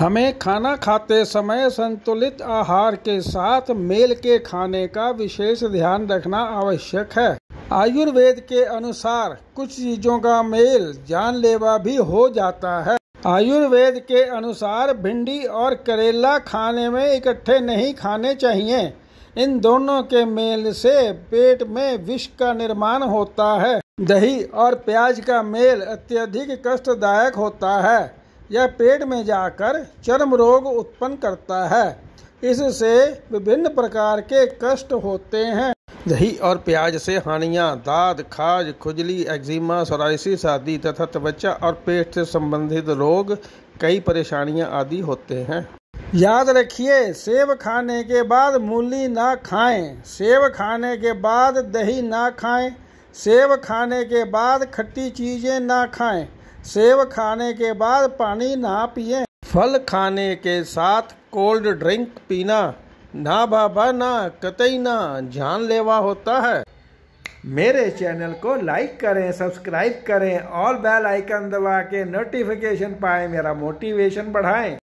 हमें खाना खाते समय संतुलित आहार के साथ मेल के खाने का विशेष ध्यान रखना आवश्यक है आयुर्वेद के अनुसार कुछ चीजों का मेल जानलेवा भी हो जाता है आयुर्वेद के अनुसार भिंडी और करेला खाने में इकट्ठे नहीं खाने चाहिए इन दोनों के मेल से पेट में विष का निर्माण होता है दही और प्याज का मेल अत्यधिक कष्टदायक होता है यह पेट में जाकर चर्म रोग उत्पन्न करता है इससे विभिन्न प्रकार के कष्ट होते हैं दही और प्याज से हानियाँ दाद खाज खुजली एक्जिमा सोराइसिस आदि तथा त्वचा और पेट से संबंधित रोग कई परेशानियाँ आदि होते हैं याद रखिए सेब खाने के बाद मूली ना खाएं सेब खाने के बाद दही ना खाएं सेब खाने के बाद खट्टी चीज़ें ना खाएं सेब खाने के बाद पानी ना पिए फल खाने के साथ कोल्ड ड्रिंक पीना ना बाबा ना कतई ना जानलेवा होता है मेरे चैनल को लाइक करें सब्सक्राइब करें और बेल आइकन दबा के नोटिफिकेशन पाएं मेरा मोटिवेशन बढ़ाएं